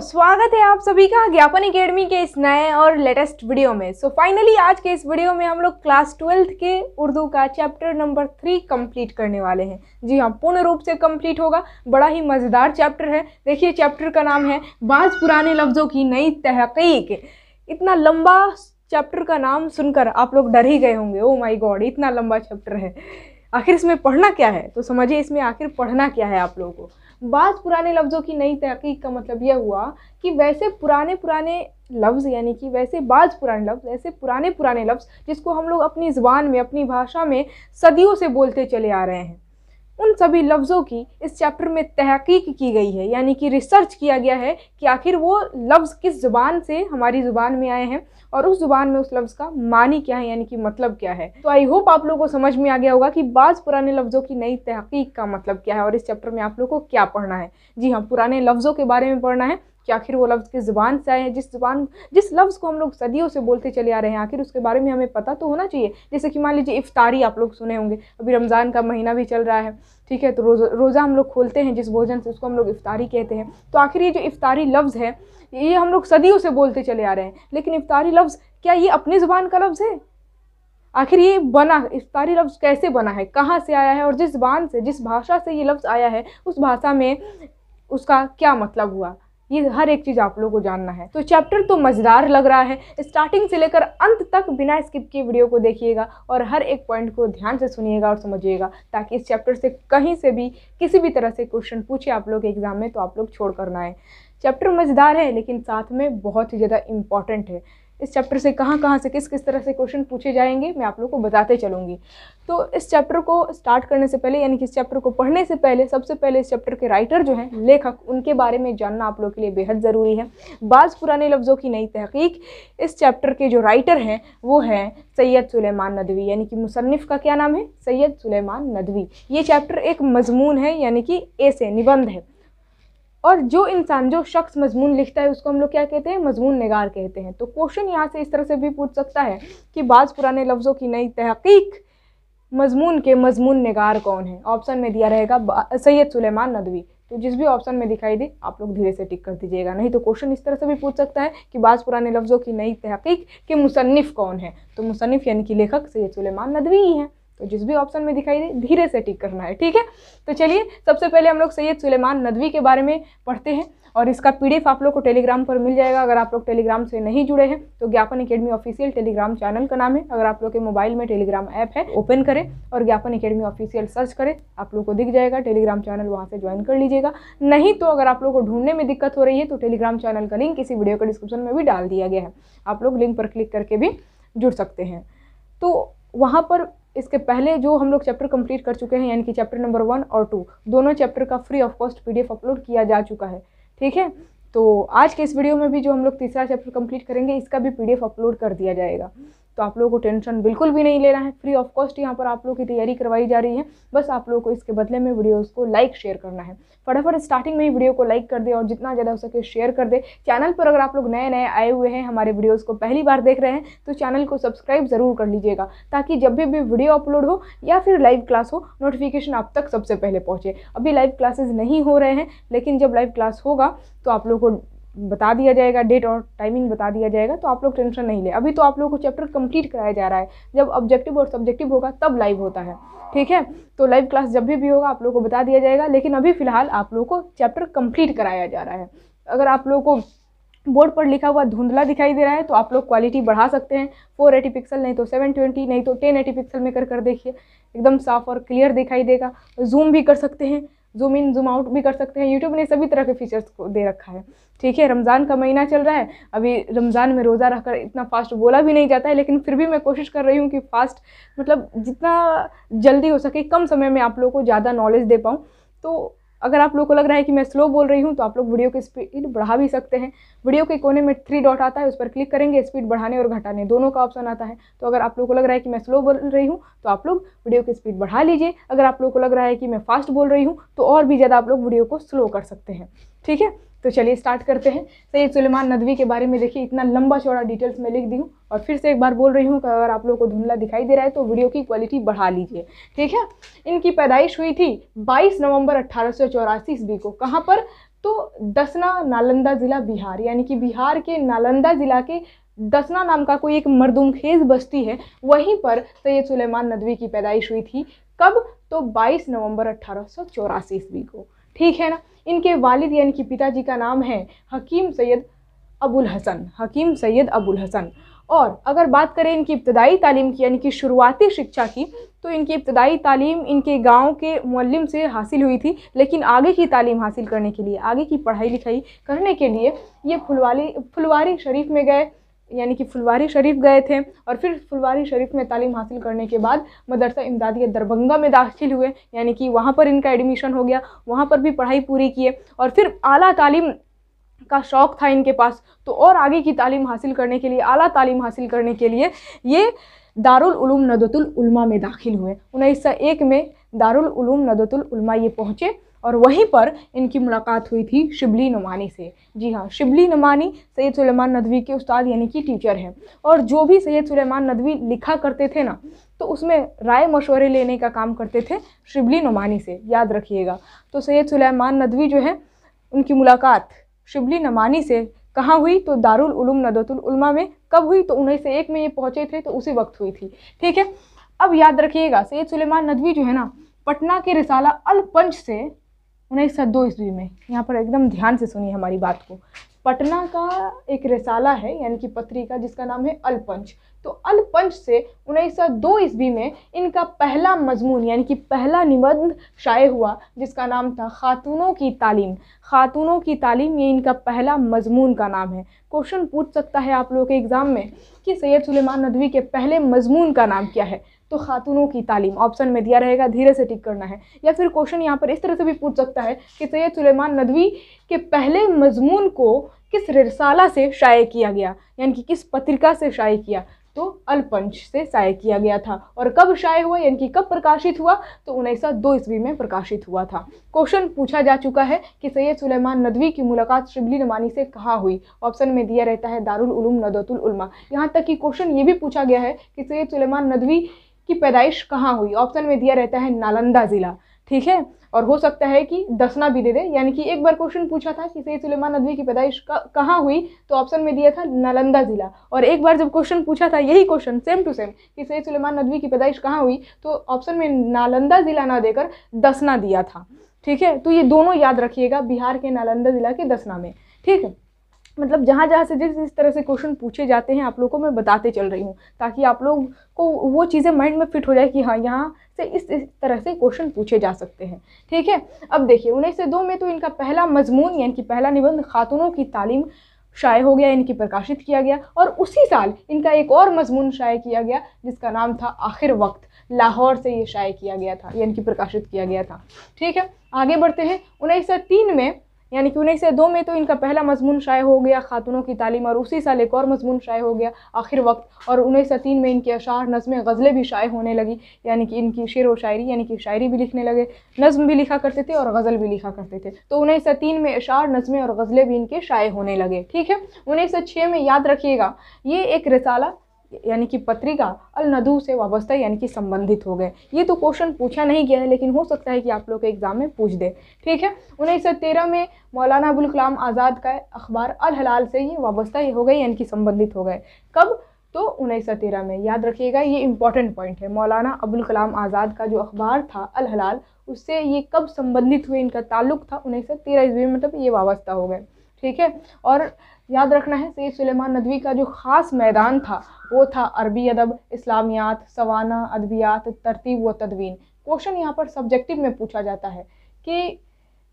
स्वागत है आप सभी का ज्ञापन अकेडमी के इस नए और लेटेस्ट वीडियो में सो so, फाइनली आज के इस वीडियो में हम लोग क्लास ट्वेल्थ के उर्दू का चैप्टर नंबर थ्री कंप्लीट करने वाले हैं जी हाँ पूर्ण रूप से कंप्लीट होगा बड़ा ही मज़ेदार चैप्टर है देखिए चैप्टर का नाम है बाज पुराने लफ्ज़ों की नई तहकीक इतना लंबा चैप्टर का नाम सुनकर आप लोग डर ही गए होंगे ओ माई गॉड इतना लंबा चैप्टर है आखिर इसमें पढ़ना क्या है तो समझिए इसमें आखिर पढ़ना क्या है आप लोगों को बाज पुराने लफ्ज़ों की नई तहकीक का मतलब यह हुआ कि वैसे पुराने पुराने लफ्ज़ यानी कि वैसे बाज पुराने लफ्ज़ ऐसे पुराने पुराने लफ्ज़ जिसको हम लोग अपनी ज़बान में अपनी भाषा में सदियों से बोलते चले आ रहे हैं उन सभी लफ्ज़ों की इस चैप्टर में तहकीक की गई है यानी कि रिसर्च किया गया है कि आखिर वो लफ्ज़ किस ज़ुबान से हमारी ज़ुबान में आए हैं और उस ज़ुबान में उस लफ्ज़ का मानी क्या है यानी कि मतलब क्या है तो आई होप आप लोगों को समझ में आ गया होगा कि बाज़ पुराने लफ्ज़ों की नई तहकीक का मतलब क्या है और इस चैप्टर में आप लोग को क्या पढ़ना है जी हाँ पुराने लफ्ज़ों के बारे में पढ़ना है कि आखिर वो लफ्ज़ किस ज़बान से आए हैं जिस ज़बान जिस लफ्ज़ को हम लोग सदियों से बोलते चले आ रहे हैं आखिर उसके बारे में हमें पता तो होना चाहिए जैसे कि मान लीजिए इफ्तारी आप लोग सुने होंगे अभी रमज़ान का महीना भी चल रहा है ठीक है तो रोज़ रोज़ा हम लोग खोलते हैं जिस भोजन से उसको हम लोग इफ्तारी कहते हैं तो आखिर ये जो इफ्तारी लफ्ज़ है ये हम लोग सदियों से बोलते चले आ रहे हैं लेकिन इफ्तारी लफ्ज़ क्या ये अपनी ज़बान का लफ्ज़ है आखिर ये बना इफ्तारी लफ्ज़ कैसे बना है कहाँ से आया है और जिस जबान से जिस भाषा से ये लफ्ज़ आया है उस भाषा में उसका क्या मतलब हुआ ये हर एक चीज़ आप लोगों को जानना है तो चैप्टर तो मज़ेदार लग रहा है स्टार्टिंग से लेकर अंत तक बिना स्किप किए वीडियो को देखिएगा और हर एक पॉइंट को ध्यान से सुनिएगा और समझिएगा ताकि इस चैप्टर से कहीं से भी किसी भी तरह से क्वेश्चन पूछे आप लोग एग्ज़ाम में तो आप लोग छोड़ करना है चैप्टर मज़ेदार है लेकिन साथ में बहुत ही ज़्यादा इंपॉर्टेंट है इस चैप्टर से कहाँ कहाँ से किस किस तरह से क्वेश्चन पूछे जाएंगे मैं आप लोग को बताते चलूँगी तो इस चैप्टर को स्टार्ट करने से पहले यानी कि इस चैप्टर को पढ़ने से पहले सबसे पहले इस चैप्टर के राइटर जो हैं लेखक उनके बारे में जानना आप लोग के लिए बेहद ज़रूरी है बाज़ पुराने लफ्ज़ों की नई तहकीक इस चैप्टर के जो राइटर हैं वो हैं सैयद सुलेमान नदवी यानी कि मुसनफ़ का क्या नाम है सैयद सुलेमान नदवी ये चैप्टर एक मजमून है यानी कि ए से निबंध है और जो इंसान जो शख्स मजमून लिखता है उसको हम लोग क्या कहते हैं मजमून नगार कहते हैं तो क्वेश्चन यहाँ से इस तरह से भी पूछ सकता है कि बाज़ पुराने लफ्ज़ों की नई तहकीक मजमून के मजमून नगार कौन है ऑप्शन में दिया रहेगा सैयद सुलेमान नदवी तो जिस भी ऑप्शन में दिखाई दे आप लोग धीरे से टिक कर दीजिएगा नहीं तो क्वेश्चन इस तरह से भी पूछ सकता है कि बाज़ पुराने लफ्ज़ों की नई तहकीक के मुसनफ़ कौन है तो मुसनफ़ यानी कि लेखक सैयद सुलेमान नदवी ही हैं तो जिस भी ऑप्शन में दिखाई दे धीरे से टिक करना है ठीक है तो चलिए सबसे पहले हम लोग सैयद सुलेमान नदवी के बारे में पढ़ते हैं और इसका पीडीएफ आप लोग को टेलीग्राम पर मिल जाएगा अगर आप लोग टेलीग्राम से नहीं जुड़े हैं तो ज्ञापन एकेडमी ऑफिशियल टेलीग्राम चैनल का नाम है अगर आप लोग के मोबाइल में टेलीग्राम ऐप है ओपन करें और ज्ञापन अकेडमी ऑफिशियल सर्च करें आप लोग को दिख जाएगा टेलीग्राम चैनल वहाँ से ज्वाइन कर लीजिएगा नहीं तो अगर आप लोग को ढूंढने में दिक्कत हो रही है तो टेलीग्राम चैनल का लिंक इसी वीडियो के डिस्क्रिप्शन में भी डाल दिया गया है आप लोग लिंक पर क्लिक करके भी जुड़ सकते हैं तो वहाँ पर इसके पहले जो हम लोग चैप्टर कंप्लीट कर चुके हैं यानी कि चैप्टर नंबर वन और टू दोनों चैप्टर का free of cost PDF upload किया जा चुका है ठीक है तो आज के इस वीडियो में भी जो हम लोग तीसरा चैप्टर कंप्लीट करेंगे इसका भी पीडीएफ अपलोड कर दिया जाएगा तो आप लोगों को टेंशन बिल्कुल भी नहीं लेना है फ्री ऑफ कॉस्ट यहाँ पर आप लोगों की तैयारी करवाई जा रही है बस आप लोगों को इसके बदले में वीडियोस को लाइक शेयर करना है फटाफट स्टार्टिंग में ही वीडियो को लाइक कर दे और जितना ज़्यादा हो सके शेयर कर दे चैनल पर अगर आप लोग नए नए आए हुए हैं हमारे वीडियोज़ को पहली बार देख रहे हैं तो चैनल को सब्सक्राइब ज़रूर कर लीजिएगा ताकि जब भी भी वीडियो अपलोड हो या फिर लाइव क्लास हो नोटिफिकेशन आप तक सबसे पहले पहुँचे अभी लाइव क्लासेज नहीं हो रहे हैं लेकिन जब लाइव क्लास होगा तो आप लोग को बता दिया जाएगा डेट और टाइमिंग बता दिया जाएगा तो आप लोग टेंशन नहीं ले अभी तो आप लोग को चैप्टर कंप्लीट कराया जा रहा है जब ऑब्जेक्टिव और सब्जेक्टिव होगा तब लाइव होता है ठीक है तो लाइव क्लास जब भी भी होगा आप लोग को बता दिया जाएगा लेकिन अभी फ़िलहाल आप लोग को चैप्टर कंप्लीट कराया जा रहा है अगर आप लोगों को बोर्ड पर लिखा हुआ धुंधला दिखाई दे रहा है तो आप लोग क्वालिटी बढ़ा सकते हैं फोर एटी पिक्सल नहीं तो सेवन ट्वेंटी नहीं तो टेन एटी पिक्सल में कर कर देखिए एकदम साफ और क्लियर दिखाई देगा जूम भी कर सकते हैं जूम इन जूम आउट भी कर सकते हैं यूट्यूब ने सभी तरह के फीचर्स को दे रखा है ठीक है रमज़ान का महीना चल रहा है अभी रमज़ान में रोज़ा रखकर इतना फास्ट बोला भी नहीं जाता है लेकिन फिर भी मैं कोशिश कर रही हूँ कि फ़ास्ट मतलब जितना जल्दी हो सके कम समय में आप लोगों को ज़्यादा नॉलेज दे पाऊँ तो अगर आप लोग को लग रहा है कि मैं स्लो बोल रही हूँ तो आप लोग वीडियो की स्पीड बढ़ा भी सकते हैं वीडियो के कोने में थ्री डॉट आता है उस पर क्लिक करेंगे स्पीड बढ़ाने और घटाने दोनों का ऑप्शन आता है तो अगर आप लोग को लग रहा है कि मैं स्लो बोल रही हूँ तो आप लोग वीडियो की स्पीड बढ़ा लीजिए अगर आप लोग को लग रहा है कि मैं फास्ट बोल रही हूँ तो और भी ज़्यादा आप लोग वीडियो को स्लो कर सकते हैं ठीक है तो चलिए स्टार्ट करते हैं सैयद सुलेमान नदवी के बारे में देखिए इतना लंबा चौड़ा डिटेल्स मैं लिख दी हूँ और फिर से एक बार बोल रही हूँ कि अगर आप लोगों को धुंधला दिखाई दे रहा है तो वीडियो की क्वालिटी बढ़ा लीजिए ठीक है इनकी पैदाइश हुई थी 22 नवंबर अट्ठारह सौ चौरासी ईस्वी को कहाँ पर तो दसना नालंदा ज़िला बिहार यानी कि बिहार के नालंदा ज़िला के दसना नाम का कोई एक मरदुमखेज बस्ती है वहीं पर सैयद सुलेमान नदवी की पैदाइश हुई थी कब तो बाईस नवंबर अट्ठारह ईस्वी को ठीक है ना इनके वालिद यानी कि पिताजी का नाम है हकीम सैयद अबुल हसन हकीम सैयद अबुल हसन और अगर बात करें इनकी इब्तदाई तालीम की यानी कि शुरुआती शिक्षा की तो इनकी इब्तदाई तालीम इनके गांव के मुल्म से हासिल हुई थी लेकिन आगे की तालीम हासिल करने के लिए आगे की पढ़ाई लिखाई करने के लिए ये फुलवाली फुलवारी शरीफ में गए यानी कि फुलवारी शरीफ गए थे और फिर फुलवारी शरीफ में तालीम हासिल करने के बाद मदरसा इमदादिया दरभंगा में दाखिल हुए यानी कि वहाँ पर इनका एडमिशन हो गया वहाँ पर भी पढ़ाई पूरी किए और फिर आला तालीम का शौक़ था इनके पास तो और आगे की तालीम हासिल करने के लिए आला तालीम हासिल करने के लिए ये दारुल उलूम नदतुल उलमा में दाखिल हुए उन्नीस सौ एक में दारुल उलूम नदतुल उलमा ये पहुँचे और वहीं पर इनकी मुलाकात हुई थी शिबली नुमानी से जी हाँ शिबली नमानी सैयद सुलेमान नदवी के उस्ताद यानी कि टीचर हैं और जो भी सैयद सुलेमान नदवी लिखा करते थे ना तो उसमें राय मशवरे लेने का काम करते थे शिबली नुमानी से याद रखिएगा तो सैयद सुलेमान नदवी जो है उनकी मुलाकात शिबली नमानी से कहाँ हुई तो दारुल उलूम नदतुल उलमा में कब हुई तो उन्नीस सौ एक में ये पहुँचे थे तो उसी वक्त हुई थी ठीक है अब याद रखिएगा सैयद सुलेमान नदवी जो है ना पटना के रिसाला अल पंच से उन्नीस सौ दो ईस्वी में यहाँ पर एकदम ध्यान से सुनिए हमारी बात को पटना का एक रिसाला है यानी कि पत्रिका जिसका नाम है अलपंच तो अलपंच से उन्नीस सौ दो ईस्वी में इनका पहला मजमून यानी कि पहला निबंध शाये हुआ जिसका नाम था खातूनों की तालीम खातूनों की तालीम ये इनका पहला मजमून का नाम है क्वेश्चन पूछ सकता है आप लोगों के एग्ज़ाम में कि सैयद सुलेमान नदवी के पहले मजमून का नाम क्या है तो खातूनों की तालीम ऑप्शन में दिया रहेगा धीरे से टिक करना है या फिर क्वेश्चन यहाँ पर इस तरह से भी पूछ सकता है कि सैयद सुलेमान नदवी के पहले मजमून को किस रिसाला से शाये किया गया यानी कि किस पत्रिका से शाये किया तो अलपंच से शाये किया गया था और कब शाये हुआ यानी कि कब प्रकाशित हुआ तो उन्नीस सौ दो ईस्वी में प्रकाशित हुआ था क्वेश्चन पूछा जा चुका है कि सैयद सुलेमान नदवी की मुलाकात शिबली नमानी से कहाँ हुई ऑप्शन में दिया रहता है दारुल उलूम नदतुल उलमा यहाँ तक कि क्वेश्चन ये भी पूछा गया है कि सैयद सुलेमान नदवी की पैदाइश कहाँ हुई ऑप्शन में दिया रहता है नालंदा ज़िला ठीक है और हो सकता है कि दसना भी दे दे यानी कि एक बार क्वेश्चन पूछा था कि सैद तो सुलेमान नदवी की पैदाइश कहाँ हुई तो ऑप्शन में दिया था नालंदा ज़िला और एक बार जब क्वेश्चन पूछा था यही क्वेश्चन सेम टू सेम कि सैद सुलेमान नदवी की पैदाइश कहाँ हुई तो ऑप्शन में नालंदा ज़िला ना देकर दसना दिया था ठीक है तो ये दोनों याद रखिएगा बिहार के नालंदा ज़िला के दसना में ठीक है मतलब जहाँ जहाँ से जिस जिस तरह से क्वेश्चन पूछे जाते हैं आप लोग को मैं बताते चल रही हूँ ताकि आप लोग को वो चीज़ें माइंड में फिट हो जाए कि हाँ यहाँ से इस तरह से क्वेश्चन पूछे जा सकते हैं ठीक है अब देखिए उन्नीस सौ दो में तो इनका पहला मजमून यानी कि पहला निबंध खातूनों की तालीम शाये हो गया इनकी प्रकाशित किया गया और उसी साल इनका एक और मजमून शाये किया गया जिसका नाम था आखिर वक्त लाहौर से ये शाये किया गया था यानी कि प्रकाशित किया गया था ठीक है आगे बढ़ते हैं उन्नीस सौ तीन में यानी कि उन्नीस सौ दो में तो इनका पहला मजमून शाये हो गया खातूनों की तालीम और उसी साल एक और मजमून शाये हो गया आखिर वक्त और उन्नीस सौ तीन में इनके अशार नज़में गज़लें भी शाये होने लगी यानी कि इनकी शेर व शायरी यानी कि शायरी भी लिखने लगे नज़म भी लिखा करते थे और गज़ल भी लिखा करते थे तो उन्नीस सौ तीन में अशार नज़में और गज़लें भी इनके शाये होने लगे ठीक है उन्नीस सौ छः में याद रखिएगा ये एक रिसाला यानी कि पत्रिका अल नदू से वाबस्ता यानी कि संबंधित हो गए ये तो क्वेश्चन पूछा नहीं गया है लेकिन हो सकता है कि आप लोग के एग्ज़ाम में पूछ दे ठीक है उन्नीस सौ तेरह में मौलाना अबुल कलाम आज़ाद का अखबार अल हलाल से ये वाबस्ता हो गए यानी कि संबंधित हो गए कब तो उन्नीस सौ तेरह में याद रखिएगा ये इंपॉर्टेंट पॉइंट है मौलाना अबुल कलाम आज़ाद का जो अखबार था अल हलाल उससे ये कब संबंधित हुए इनका ताल्लुक था उन्नीस सौ तेरह ईस्वी में मतलब ये वाबस्ता हो गए ठीक है और याद रखना है सैद सुलेमान नदवी का जो ख़ास मैदान था वो था अरबी अदब इस्लामियात सवाना अदबियात तरतीब व तदवीन क्वेश्चन यहाँ पर सब्जेक्टिव में पूछा जाता है कि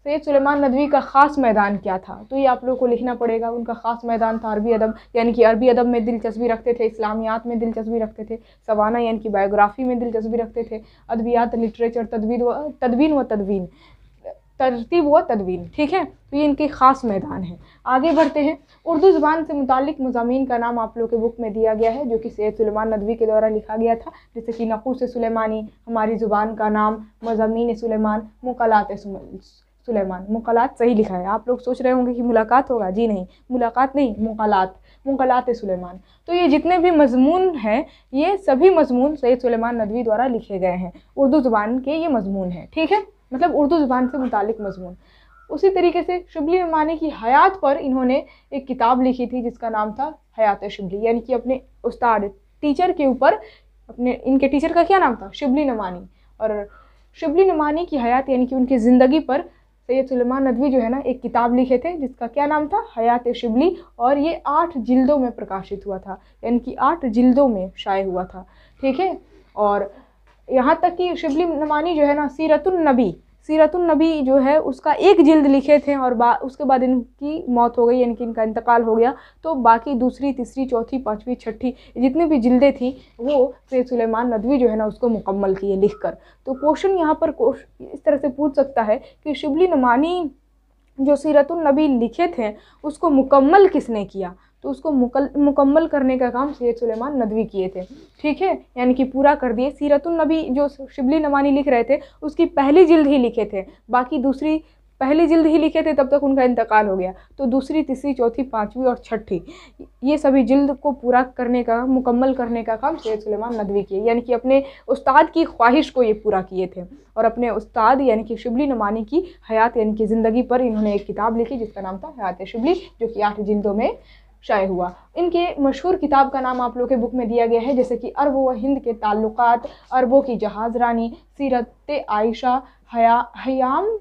सैद सुलेमान नदवी का ख़ास मैदान क्या था तो ये आप लोगों को लिखना पड़ेगा उनका ख़ास मैदान था अरबी अदब यानी कि अरबी अदब में दिलचस्पी रखते थे इस्लामियात में दिलचस्पी रखते थे सवाना यानी कि बायोग्राफी में दिलचस्पी रखते थे अदबियात लिटरेचर तदवीन व तदवीन व तदवीन तरतीब व तदवीन ठीक है तो ये इनके ख़ास मैदान है आगे बढ़ते हैं उर्दू ज़बान से मुतलिक मजामी का नाम आप लोग के बुक में दिया गया है जो कि सैद सलेमान नदवी के द्वारा लिखा गया था जैसे कि नकूस सलेमानी हमारी ज़ुबान का नाम मजामी सलेमान मुकलात सलेमान मुकलात सही लिखा है आप लोग सोच रहे होंगे कि मुलाकात होगा जी नहीं मुलाकात नहीं मुकलात मुकलात सलेमान तो ये जितने भी मजमून हैं ये सभी मजमून सैद सलेमान नदवी द्वारा लिखे गए हैं उर्दू ज़ुबान के ये मजमून हैं ठीक है मतलब उर्दू ज़ुबान से मुतल मजमून उसी तरीके से शुबली मानी की हयात पर इन्होंने एक किताब लिखी थी जिसका नाम था हयात शिबली यानी कि अपने उस्ताद टीचर के ऊपर अपने इनके टीचर का क्या नाम था शिबली नमानी और शिबली नमानी की हयात यानी कि उनकी ज़िंदगी पर सैयद सलमान नदवी जो है ना एक किताब लिखे थे जिसका क्या नाम था हयात शिबली और ये आठ जिल्दों में प्रकाशित हुआ था यानी कि आठ जिल्दों में शाये हुआ था ठीक है और यहाँ तक कि शिबली नमानी जो है ना सीरतुलनबी सीरतुलनबी जो है उसका एक जिल्द लिखे थे और बा उसके बाद इनकी मौत हो गई यानी कि इनका इंतकाल हो गया तो बाकी दूसरी तीसरी चौथी पाँचवीं छठी जितनी भी जिल्दें थीं वो सैद सुलेमान नदवी जो है ना उसको मुकम्मल किए लिख कर तो क्वेश्चन यहाँ पर इस तरह से पूछ सकता है कि शिबली नमानी जो सीरतुलनबी लिखे थे उसको मुकम्मल किसने किया तो उसको मुकल मुकम्मल करने का काम सैयद सुलेमान नदवी किए थे ठीक है यानी कि पूरा कर दिए सीरतुलनबी नबी जो शिबली नमानी लिख रहे थे उसकी पहली जिल्द ही लिखे थे बाकी दूसरी पहली जिल्द ही लिखे थे तब तक उनका इंतकाल हो गया तो दूसरी तीसरी चौथी पाँचवीं और छठी ये सभी जिल्द को पूरा करने का मुकम्मल करने का काम सैयद सुलेमान नदवी किए यानी कि अपने उस्ताद की ख्वाहिश को ये पूरा किए थे और अपने उस्ताद यानी कि शिबली नमानी की हयात यानी कि ज़िंदगी पर इन्होंने एक किताब लिखी जिसका नाम था हयात शिबली जो कि आठ जिल्दों में शाये हुआ इनके मशहूर किताब का नाम आप लोग के बुक में दिया गया है जैसे कि अरब व हिंद के ताल्लुकात अरबों की जहाज़ रानी सीरत आयशा हया हयाम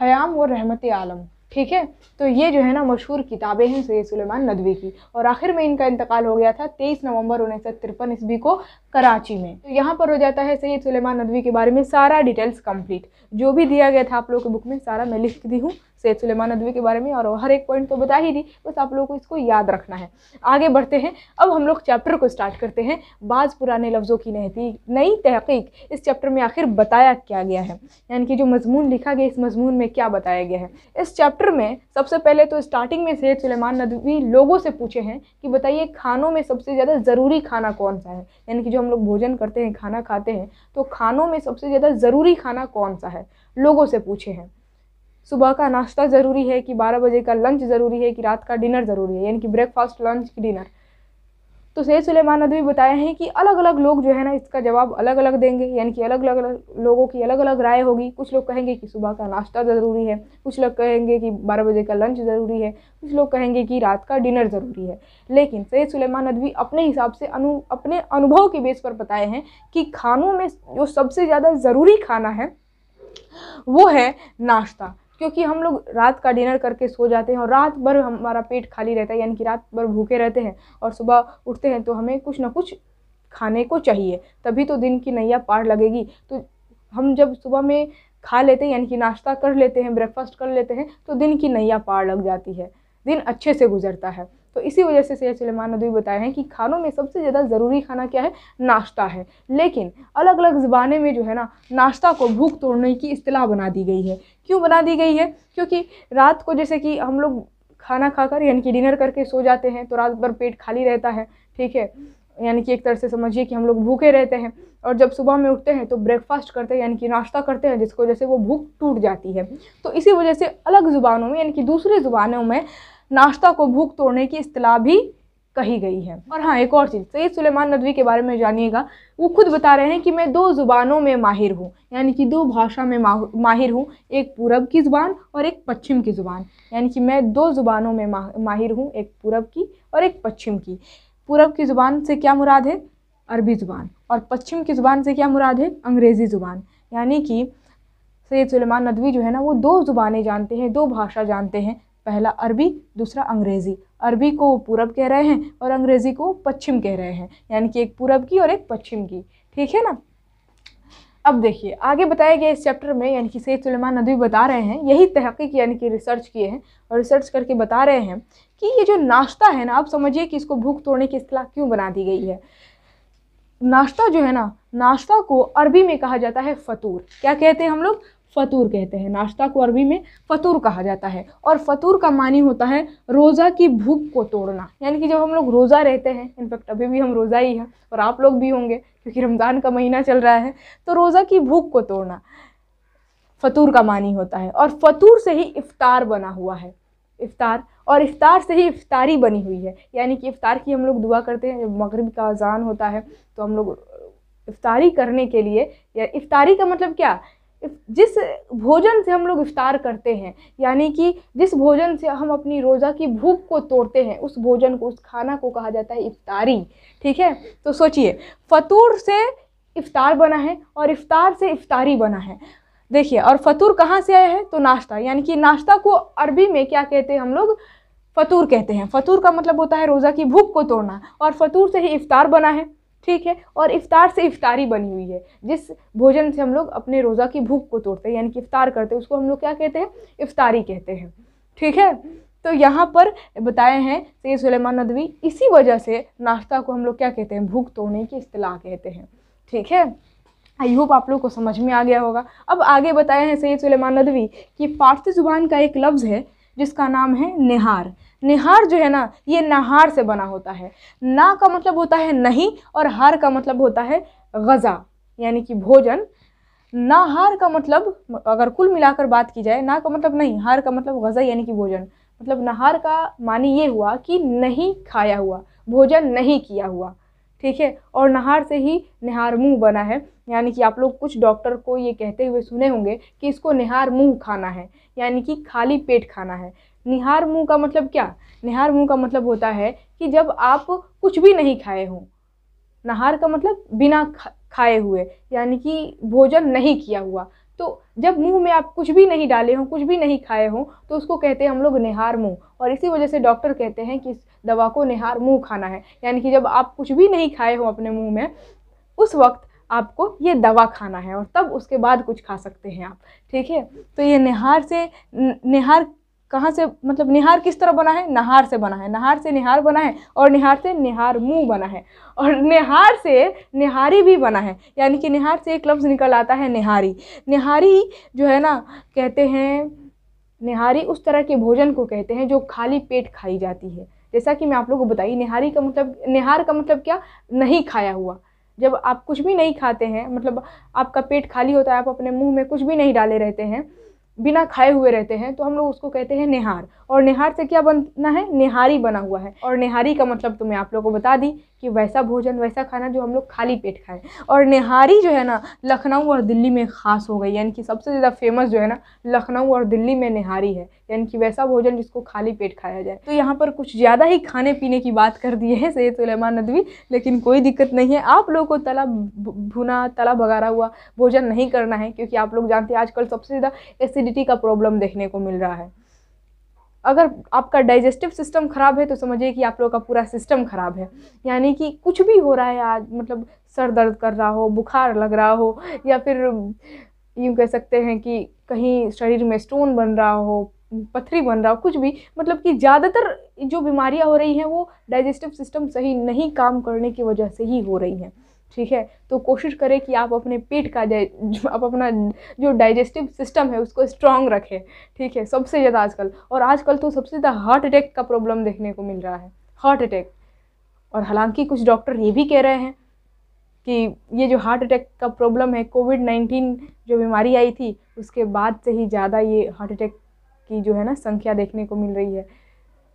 हयाम व रहमत आलम ठीक है तो ये जो है ना मशहूर किताबें हैं सैद सुलेमान नदवी की और आखिर में इनका इंतकाल हो गया था तेईस नवंबर उन्नीस सौ तिरपन ईस्वी को कराची में तो यहाँ पर हो जाता है सैयद सुलेमान नदवी के बारे में सारा डिटेल्स कंप्लीट जो भी दिया गया था आप लोगों के बुक में सारा मैं लिख दी हूँ सैयद सुलेमान नदवी के बारे में और हर एक पॉइंट तो बता ही दी बस आप लोगों को इसको याद रखना है आगे बढ़ते हैं अब हम लोग चैप्टर को स्टार्ट करते हैं बाज़ पुराने लफ्ज़ों की नहती नई तहकीक इस चैप्टर में आखिर बताया क्या गया है यानी कि जो मजमून लिखा गया इस मजमून में क्या बताया गया है इस चैप्टर में सबसे पहले तो स्टार्टिंग में सैयद सुलेमान नदवी लोगों से पूछे हैं कि बताइए खानों में सबसे ज़्यादा ज़रूरी खाना कौन सा है यानी कि जो हम लोग भोजन करते हैं खाना खाते हैं तो खानों में सबसे ज़्यादा ज़रूरी खाना कौन सा है लोगों से पूछे हैं सुबह का नाश्ता ज़रूरी है कि बारह बजे का लंच ज़रूरी है कि रात का डिनर ज़रूरी है यानी कि ब्रेकफास्ट लंच डिनर तो सैद सुलेमान नदवी बताए हैं कि अलग अलग लोग जो है ना इसका जवाब अलग अलग देंगे यानी कि अलग अलग लोगों की अलग अलग राय होगी कुछ लोग कहेंगे कि सुबह का नाश्ता ज़रूरी है कुछ लोग कहेंगे कि बारह बजे का लंच ज़रूरी है कुछ लोग कहेंगे कि रात का डिनर ज़रूरी है लेकिन सैद सुलेमान नदवी अपने हिसाब से अनु अपने अनुभव के बेस पर बताए हैं कि खानों में जो सबसे ज़्यादा ज़रूरी खाना है वो है नाश्ता क्योंकि हम लोग रात का डिनर करके सो जाते हैं और रात भर हमारा पेट खाली रहता है यानी कि रात भर भूखे रहते हैं और सुबह उठते हैं तो हमें कुछ ना कुछ खाने को चाहिए तभी तो दिन की नैया पार लगेगी तो हम जब सुबह में खा लेते हैं यानी कि नाश्ता कर लेते हैं ब्रेकफास्ट कर लेते हैं तो दिन की नैया पार लग जाती है दिन अच्छे से गुजरता है तो इसी वजह से सैयद सलेमान नदवी बताए हैं कि खानों में सबसे ज़्यादा ज़रूरी खाना क्या है नाश्ता है लेकिन अलग अलग ज़बाने में जो है ना नाश्ता को भूख तोड़ने की अतलाह बना दी गई है क्यों बना दी गई है क्योंकि रात को जैसे कि हम लोग खाना खाकर यानी कि डिनर करके सो जाते हैं तो रात भर पेट खाली रहता है ठीक है यानी कि एक तरह से समझिए कि हम लोग भूखे रहते हैं और जब सुबह में उठते हैं तो ब्रेकफास्ट करते हैं यानी कि नाश्ता करते हैं जिसको वजह से वो भूख टूट जाती है तो इसी वजह से अलग ज़ुबानों में यानी कि दूसरे ज़ुबानों में नाश्ता को भूख तोड़ने की अतलाह भी कही गई है और हाँ एक और चीज़ सैद सुलेमान नदवी के बारे में जानिएगा वो खुद बता रहे हैं कि मैं दो ज़ुबानों में माहिर हूँ यानी कि दो भाषा में माहिर हूँ एक पूरब की ज़ुबान और एक पश्चिम की ज़ुबान यानी कि मैं दो ज़ुबानों में माहिर हूँ एक पूरब की और एक पश्चिम की पूरब की ज़ुबान से क्या मुराद है अरबी ज़ुबान और पश्चिम की ज़ुबान से क्या मुराद है अंग्रेज़ी ज़ुबान यानी कि सैद सलेमान नदवी जो है ना वो दो ज़ुबानें जानते हैं दो भाषा जानते हैं पहला अरबी दूसरा अंग्रेज़ी अरबी को पूरब कह रहे हैं और अंग्रेज़ी को पश्चिम कह रहे हैं यानी कि एक पूरब की और एक पश्चिम की ठीक है ना अब देखिए आगे बताया गया इस चैप्टर में यानी कि सैद सलेमान नदवी बता रहे हैं यही तहकीक यानी कि रिसर्च किए हैं और रिसर्च करके बता रहे हैं कि ये जो नाश्ता है ना आप समझिए कि इसको भूख तोड़ने की असलाह क्यों बना दी गई है नाश्ता जो है ना नाश्ता को अरबी में कहा जाता है फतूर क्या कहते हैं हम लोग फ़तूर कहते हैं नाश्ता को अरबी में फ़तूर कहा जाता है और फ़तूर का मानी होता है रोज़ा की भूख को तोड़ना यानी कि जब हम लोग रोज़ा रहते हैं इनफैक्ट अभी भी हम रोज़ा ही हैं और आप लोग भी होंगे क्योंकि रमज़ान का महीना चल रहा है तो रोज़ा की भूख को तोड़ना फ़तूर का मानी होता है और फ़तूर से ही इफ्तार बना हुआ है इफ्तार और इफ़ार से ही इफ़ारी बनी हुई है यानी कि इफ़ार की हम लोग दुआ करते हैं जब मगरब का अजान होता है तो हम लोग इफ़ारी करने के लिए या इफ़ारी का मतलब क्या जिस भोजन से हम लोग इफ्तार करते हैं यानी कि जिस भोजन से हम अपनी रोज़ा की भूख को तोड़ते हैं उस भोजन को उस खाना को कहा जाता है इफ्तारी ठीक है तो सोचिए फतूर से इफ्तार बना है और इफ्तार से इफ्तारी बना है देखिए और फतूर कहाँ से आया है तो नाश्ता यानी कि नाश्ता को अरबी में क्या कहते हैं हम लोग फतूर कहते हैं फतूर का मतलब होता है रोज़ा की भूख को तोड़ना और फतूर से ही इफ्तार बना है ठीक है और इफ़ार से इफ़ारी बनी हुई है जिस भोजन से हम लोग अपने रोज़ा की भूख को तोड़ते हैं यानी कि इफ़ार करते हैं उसको हम लोग क्या कहते हैं इफ़ारी कहते हैं ठीक है तो यहाँ पर बताए हैं सैद सुलेमान नदवी इसी वजह से नाश्ता को हम लोग क्या कहते हैं भूख तोड़ने की अतलाह कहते हैं ठीक है आई होप आप लोग को समझ में आ गया होगा अब आगे बताए हैं सैद सुलेमान नदवी कि फ़ारसी ज़ुबान का एक लफ्ज़ है जिसका नाम है निहार निहार जो है ना ये नहार से बना होता है ना का मतलब होता है नहीं और हार का मतलब होता है गज़ा यानी कि भोजन ना हार का मतलब अगर कुल मिलाकर बात की जाए ना का मतलब नहीं हार का मतलब गज़ा यानी कि भोजन मतलब नहार का मानी ये हुआ कि नहीं खाया हुआ भोजन नहीं किया हुआ ठीक है और नहार से ही निहार मुँह बना है यानी कि आप लोग कुछ डॉक्टर को ये कहते हुए सुने होंगे कि इसको निहार मुँह खाना है यानी कि खाली पेट खाना है निहार मुंह का मतलब क्या निहार मुंह का मतलब होता है कि जब आप कुछ भी नहीं खाए हों नहार का मतलब बिना खाए हुए यानी कि भोजन नहीं किया हुआ तो जब मुंह में आप कुछ भी नहीं डाले हों कुछ भी नहीं खाए हों तो उसको कहते हैं हम लोग निहार मुंह और इसी वजह से डॉक्टर कहते हैं कि इस दवा को निहार मुंह खाना है यानी कि जब आप कुछ भी नहीं खाए हो अपने मुंह में उस वक्त आपको ये दवा खाना है और तब उसके बाद कुछ खा सकते हैं आप ठीक है तो ये निहार से निहार कहाँ से मतलब निहार किस तरह बना है नहार से बना है नहार से निहार बना है और निहार से निहार मुँह बना है और निहार से निहारी भी बना है यानी कि निहार से एक लफ्ज़ निकल आता है निहारी निहारी जो है ना कहते हैं निहारी उस तरह के भोजन को कहते हैं जो खाली पेट खाई जाती है जैसा कि मैं आप लोगों को बताई निहारी का मतलब निहार का मतलब क्या नहीं खाया हुआ जब आप कुछ भी नहीं खाते हैं मतलब आपका पेट खाली होता है आप अपने मुंह में कुछ भी नहीं डाले रहते हैं बिना खाए हुए रहते हैं तो हम लोग उसको कहते हैं निहार और निहार से क्या बनना है निहारी बना हुआ है और निहारी का मतलब तो मैं आप लोगों को बता दी कि वैसा भोजन वैसा खाना जो हम लोग खाली पेट खाएं और निहारी जो है ना लखनऊ और दिल्ली में ख़ास हो गई यानी कि सबसे ज़्यादा फेमस जो है ना लखनऊ और दिल्ली में निहारी है यानी कि वैसा भोजन जिसको खाली पेट खाया जाए तो यहाँ पर कुछ ज़्यादा ही खाने पीने की बात कर दी है सैद सलेमान नदवी लेकिन कोई दिक्कत नहीं है आप लोगों को तला भुना तला भगारा हुआ भोजन नहीं करना है क्योंकि आप लोग जानते हैं आजकल सबसे ज़्यादा एसिडिटी का प्रॉब्लम देखने को मिल रहा है अगर आपका डाइजेस्टिव सिस्टम ख़राब है तो समझिए कि आप लोगों का पूरा सिस्टम ख़राब है यानी कि कुछ भी हो रहा है आज मतलब सर दर्द कर रहा हो बुखार लग रहा हो या फिर यूँ कह सकते हैं कि कहीं शरीर में स्टोन बन रहा हो पथरी बन रहा हो कुछ भी मतलब कि ज़्यादातर जो बीमारियाँ हो रही हैं वो डाइजेस्टिव सिस्टम सही नहीं काम करने की वजह से ही हो रही हैं ठीक है तो कोशिश करें कि आप अपने पेट का आप अपना जो डाइजेस्टिव सिस्टम है उसको स्ट्रांग रखें ठीक है सबसे ज़्यादा आजकल और आजकल तो सबसे ज़्यादा हार्ट अटैक का प्रॉब्लम देखने को मिल रहा है हार्ट अटैक और हालांकि कुछ डॉक्टर ये भी कह रहे हैं कि ये जो हार्ट अटैक का प्रॉब्लम है कोविड नाइन्टीन जो बीमारी आई थी उसके बाद से ही ज़्यादा ये हार्ट अटैक की जो है ना संख्या देखने को मिल रही है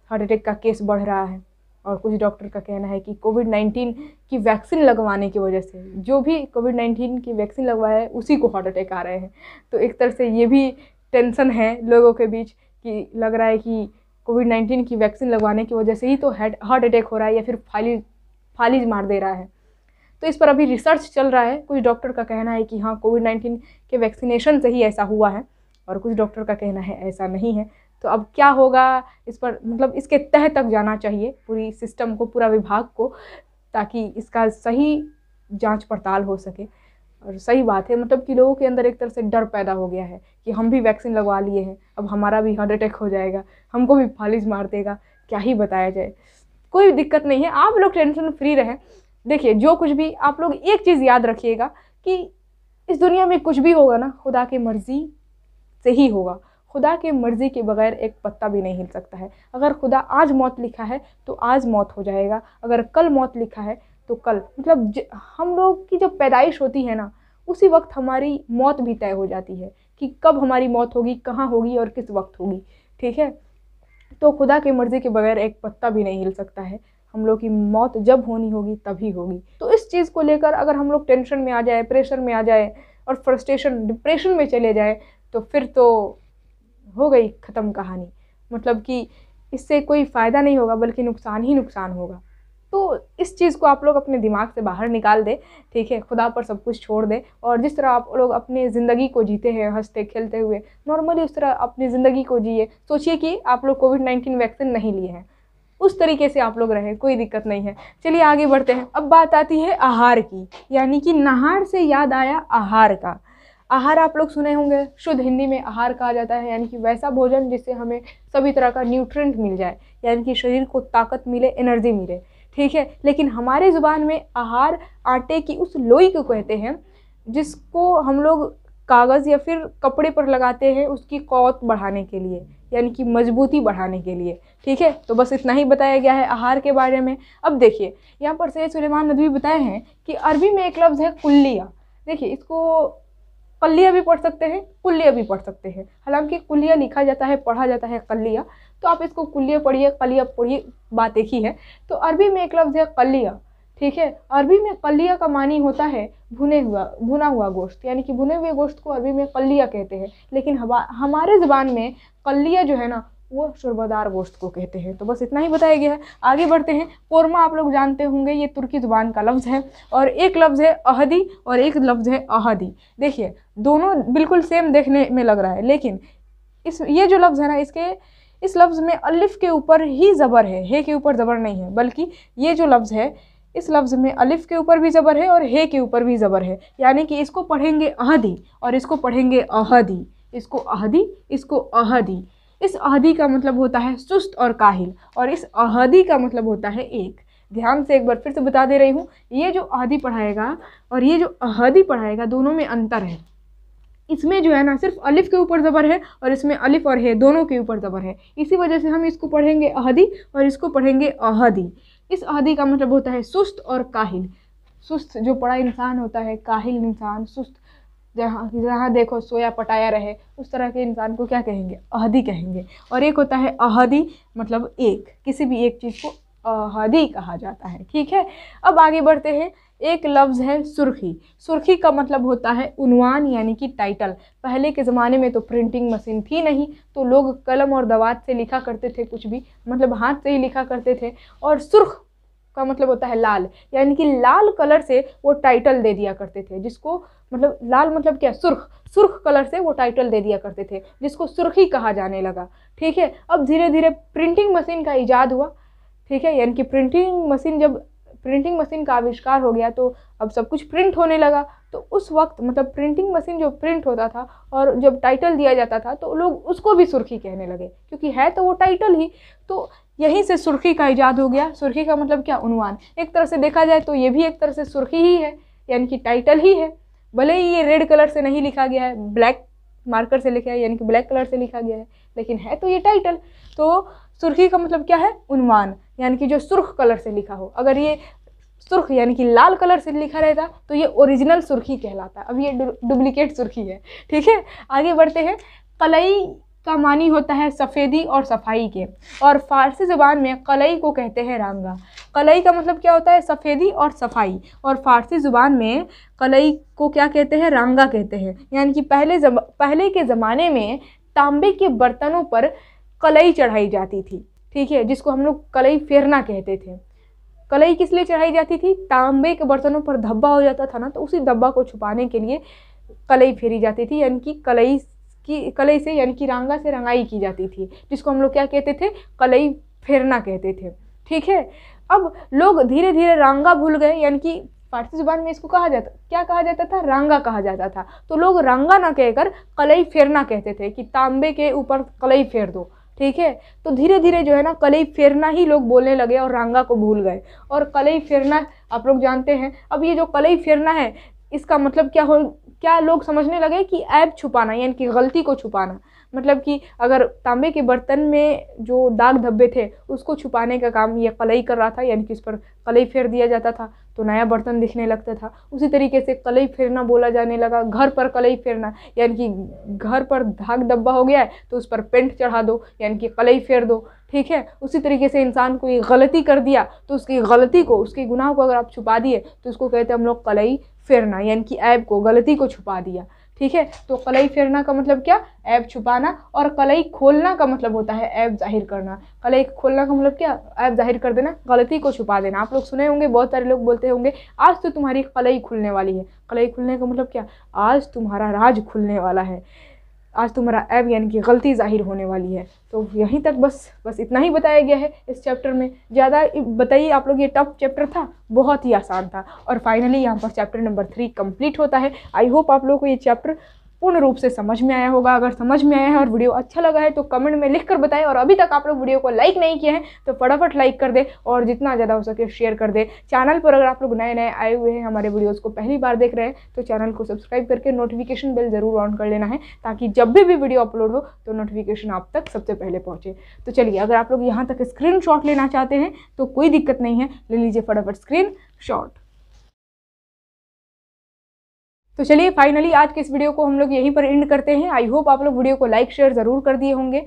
हार्ट अटैक का केस बढ़ रहा है और कुछ डॉक्टर का कहना है कि कोविड नाइन्टीन की वैक्सीन लगवाने की वजह से जो भी कोविड नाइन्टीन की वैक्सीन लगवाया है उसी को हार्ट अटैक आ रहे हैं तो एक तरह से ये भी टेंशन है लोगों के बीच कि लग रहा है कि कोविड नाइन्टीन की वैक्सीन लगवाने की वजह से ही तो हार्ट अटैक हो रहा है या फिर फालिज फालिज मार दे रहा है तो इस पर अभी रिसर्च चल रहा है कुछ डॉक्टर का कहना है कि हाँ कोविड नाइन्टीन के वैक्सीनेशन से ही ऐसा हुआ है और कुछ डॉक्टर का कहना है ऐसा नहीं है तो अब क्या होगा इस पर मतलब इसके तह तक जाना चाहिए पूरी सिस्टम को पूरा विभाग को ताकि इसका सही जांच पड़ताल हो सके और सही बात है मतलब कि लोगों के अंदर एक तरह से डर पैदा हो गया है कि हम भी वैक्सीन लगवा लिए हैं अब हमारा भी हार्ट अटैक हो जाएगा हमको भी फालिज मार देगा क्या ही बताया जाए कोई दिक्कत नहीं है आप लोग टेंशन फ्री रहें देखिए जो कुछ भी आप लोग एक चीज़ याद रखिएगा कि इस दुनिया में कुछ भी होगा ना खुदा की मर्ज़ी से ही होगा खुदा के मर्ज़ी के बगैर एक पत्ता भी नहीं हिल सकता है अगर खुदा आज मौत लिखा है तो आज मौत हो जाएगा अगर कल मौत लिखा है तो कल मतलब हम लोग की जब पैदाइश होती है ना उसी वक्त हमारी मौत भी तय हो जाती है कि कब हमारी मौत होगी कहाँ होगी और किस वक्त होगी ठीक है तो खुदा की मर्ज़ी के बगैर एक पत्ता भी नहीं हिल सकता है हम लोग की मौत जब होनी होगी तभी होगी तो इस चीज़ को लेकर अगर हम लोग टेंशन में आ जाए प्रेशर में आ जाए और फ्रस्ट्रेशन डिप्रेशन में चले जाए तो फिर तो हो गई ख़त्म कहानी मतलब कि इससे कोई फ़ायदा नहीं होगा बल्कि नुकसान ही नुकसान होगा तो इस चीज़ को आप लोग अपने दिमाग से बाहर निकाल दें ठीक है खुदा पर सब कुछ छोड़ दें और जिस तरह आप लोग अपने ज़िंदगी को जीते हैं हंसते खेलते हुए नॉर्मली उस तरह अपनी ज़िंदगी को जिए सोचिए कि आप लोग कोविड नाइन्टीन वैक्सीन नहीं लिए हैं उस तरीके से आप लोग रहें कोई दिक्कत नहीं है चलिए आगे बढ़ते हैं अब बात आती है आहार की यानी कि नहार से याद आया आहार का आहार आप लोग सुने होंगे शुद्ध हिंदी में आहार कहा जाता है यानी कि वैसा भोजन जिससे हमें सभी तरह का न्यूट्रेंट मिल जाए यानी कि शरीर को ताकत मिले एनर्जी मिले ठीक है लेकिन हमारे ज़ुबान में आहार आटे की उस लोई को कहते हैं जिसको हम लोग कागज़ या फिर कपड़े पर लगाते हैं उसकी कौत बढ़ाने के लिए यानी कि मजबूती बढ़ाने के लिए ठीक है तो बस इतना ही बताया गया है आहार के बारे में अब देखिए यहाँ पर सैद सुलेमान नदवी बताए हैं कि अरबी में एक लफ्ज़ है कुल्लिया देखिए इसको कलिया भी पढ़ सकते हैं कुल्लिया भी पढ़ सकते हैं हालांकि कुल्लिया लिखा जाता है पढ़ा जाता है कलिया तो आप इसको कुल्लिया पढ़िए कलिया पढ़िए बात एक ही है तो अरबी में एक लफ्ज़ है कलिया ठीक है अरबी में कलिया का मानी होता है भुने हुआ भुना हुआ गोश्त यानी कि भुने हुए गोश्त को अरबी में कलिया कहते हैं लेकिन हमारे ज़बान में कलिया जो है ना वो शुरबदार गोश्त को कहते हैं तो बस इतना ही बताया गया है आगे बढ़ते हैं कोरमा आप लोग जानते होंगे ये तुर्की ज़ुबान का लफ्ज़ है और एक लफ्ज़ है अहदी और एक लफ्ज़ है अहदी देखिए दोनों बिल्कुल सेम देखने में लग रहा है लेकिन इस ये जो लफ्ज़ है ना इसके इस लफ्ज़ में अलिफ़ के ऊपर ही ज़बर है हे के ऊपर ज़बर नहीं है बल्कि ये जो लफ्ज़ है इस लफ्ज़ में अलिफ़ के ऊपर भी ज़बर है और हे के ऊपर भी ज़बर है यानी कि इसको पढ़ेंगे अहदी और इसको पढ़ेंगे अहदी इसको अहदी इसको अहदी इस अहदी का मतलब होता है सुस्त और काहिल और इस अहदी का मतलब होता है एक ध्यान से एक बार फिर से बता दे रही हूँ ये जो अहदी पढ़ाएगा और ये जो अहदी पढ़ाएगा दोनों में अंतर है इसमें जो है ना सिर्फ अलिफ के ऊपर ज़बर है और इसमें अलिफ और है दोनों के ऊपर ज़बर है इसी वजह से हम इसको पढ़ेंगे अहदी और इसको पढ़ेंगे अहदी इस अहदी का मतलब होता है सुस्त और काहिल सुस्त जो पड़ा इंसान होता है काहिल इंसान सुस्त जहाँ जहाँ देखो सोया पटाया रहे उस तरह के इंसान को क्या कहेंगे अहदी कहेंगे और एक होता है अहदी मतलब एक किसी भी एक चीज़ को अहदी कहा जाता है ठीक है अब आगे बढ़ते हैं एक लफ्ज़ है सुर्खी सुर्खी का मतलब होता है उनवान यानी कि टाइटल पहले के ज़माने में तो प्रिंटिंग मशीन थी नहीं तो लोग कलम और दवात से लिखा करते थे कुछ भी मतलब हाथ से ही लिखा करते थे और सुर्ख का मतलब होता है लाल यानी कि लाल कलर से वो टाइटल दे दिया करते थे जिसको मतलब लाल मतलब क्या सुर्ख सुर्ख कलर से वो टाइटल दे दिया करते थे जिसको सुर्खी कहा जाने लगा ठीक है अब धीरे धीरे प्रिंटिंग मशीन का ईजाद हुआ ठीक है यानी कि प्रिंटिंग मशीन जब प्रिंटिंग मशीन का आविष्कार हो गया तो अब सब कुछ प्रिंट होने लगा तो उस वक्त मतलब प्रिंटिंग मशीन जो प्रिंट होता था और जब टाइटल दिया जाता था तो लोग उसको भी सुर्खी कहने लगे क्योंकि है तो वो टाइटल ही तो यहीं से सुर्खी का इजाद हो गया सुर्खी का मतलब क्या उनवान एक तरह से देखा जाए तो ये भी एक तरह से सुर्खी ही है यानी कि टाइटल ही है भले ही ये रेड कलर से नहीं लिखा गया है ब्लैक मार्कर से लिखा है यानी कि ब्लैक कलर से लिखा गया है लेकिन है तो ये टाइटल तो सुर्खी का मतलब क्या है उनवान यानी कि जो सुर्ख कलर से लिखा हो अगर ये सुर्ख यानी कि लाल कलर से लिखा रहता तो ये ओरिजिनल सुर्खी कहलाता अब ये डुप्लीकेट सुर्खी है ठीक है आगे बढ़ते हैं कलई का मानी होता है सफ़ेदी और सफाई के और फ़ारसी ज़बान में कलई को कहते हैं रंगा कलई का मतलब क्या होता है सफ़ेदी और सफाई और फ़ारसी ज़ुबान में कलई को क्या कहते हैं रंगा कहते हैं यानी कि पहले जब पहले के ज़माने में तांबे के बर्तनों पर कलई चढ़ाई जाती थी ठीक है जिसको हम लोग कलई फेरना कहते थे कलई किस लिए चढ़ाई जाती थी तांबे के बर्तनों पर धब्बा हो जाता था ना तो उसी धब्बा को छुपाने के लिए कलई फेरी जाती थी यानी कि कलई की कलई से यानी कि रंगा से रंगाई की जाती थी जिसको हम लोग क्या कहते थे कलई फेरना कहते थे ठीक है अब लोग धीरे धीरे रंगा भूल गए यानी कि फारसी जुबान में इसको कहा जाता क्या कहा जाता था रंगा कहा जाता था तो लोग रंगा ना कहकर कलई फेरना कहते थे कि तांबे के ऊपर कलई फेर दो ठीक है तो धीरे धीरे जो है ना कलई फेरना ही लोग बोलने लगे और रंगा को भूल गए और कलई फेरना आप लोग जानते हैं अब ये जो कलई फेरना है इसका मतलब क्या हो क्या लोग समझने लगे कि ऐप छुपाना यानी कि गलती को छुपाना मतलब कि अगर तांबे के बर्तन में जो दाग धब्बे थे उसको छुपाने का काम ये कलई कर रहा था यानी कि इस पर कलई फेर दिया जाता था तो नया बर्तन दिखने लगता था उसी तरीके से कलई फेरना बोला जाने लगा घर पर कलई फेरना यानी कि घर पर धाग धब्बा हो गया है तो उस पर पेंट चढ़ा दो यानी कि कलई फेर दो ठीक है उसी तरीके से इंसान को ये गलती कर दिया तो उसकी गलती को उसके गुनाह को अगर आप छुपा दिए तो उसको कहते हैं हम लोग कलई फिरना यानी कि ऐब को गलती को छुपा दिया ठीक है तो कलई फेरना का मतलब क्या ऐब छुपाना और कलई खोलना का मतलब होता है ऐब जाहिर करना कलई खोलना का मतलब क्या ऐब जाहिर कर देना गलती को छुपा देना आप लोग सुने होंगे बहुत सारे लोग बोलते होंगे आज तो तुम्हारी कलई खुलने वाली है कलई खुलने का मतलब क्या आज तुम्हारा राज खुलने वाला है आज तुम्हारा ऐब यानी कि गलती ज़ाहिर होने वाली है तो यहीं तक बस बस इतना ही बताया गया है इस चैप्टर में ज़्यादा बताइए आप लोग ये टफ चैप्टर था बहुत ही आसान था और फाइनली यहाँ पर चैप्टर नंबर थ्री कंप्लीट होता है आई होप आप लोगों को ये चैप्टर पूर्ण रूप से समझ में आया होगा अगर समझ में आया है और वीडियो अच्छा लगा है तो कमेंट में लिख कर बताएं और अभी तक आप लोग वीडियो को लाइक नहीं किया है तो फटाफट लाइक कर दे और जितना ज़्यादा हो सके शेयर कर दे चैनल पर अगर आप लोग नए नए आए हुए हैं हमारे वीडियोज़ को पहली बार देख रहे हैं तो चैनल को सब्सक्राइब करके नोटिफिकेशन बिल ज़रूर ऑन कर लेना है ताकि जब भी भी वीडियो अपलोड हो तो नोटिफिकेशन आप तक सबसे पहले पहुँचे तो चलिए अगर आप लोग यहाँ तक स्क्रीन लेना चाहते हैं तो कोई दिक्कत नहीं है ले लीजिए फटाफट स्क्रीन शॉट तो चलिए फाइनली आज के इस वीडियो को हम लोग यहीं पर एंड करते हैं आई होप आप लोग वीडियो को लाइक शेयर ज़रूर कर दिए होंगे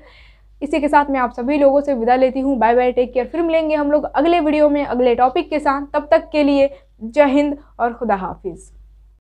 इसी के साथ मैं आप सभी लोगों से विदा लेती हूँ बाय बाय टेक केयर फिर मिलेंगे हम लोग अगले वीडियो में अगले टॉपिक के साथ तब तक के लिए जय हिंद और खुदा हाफिज़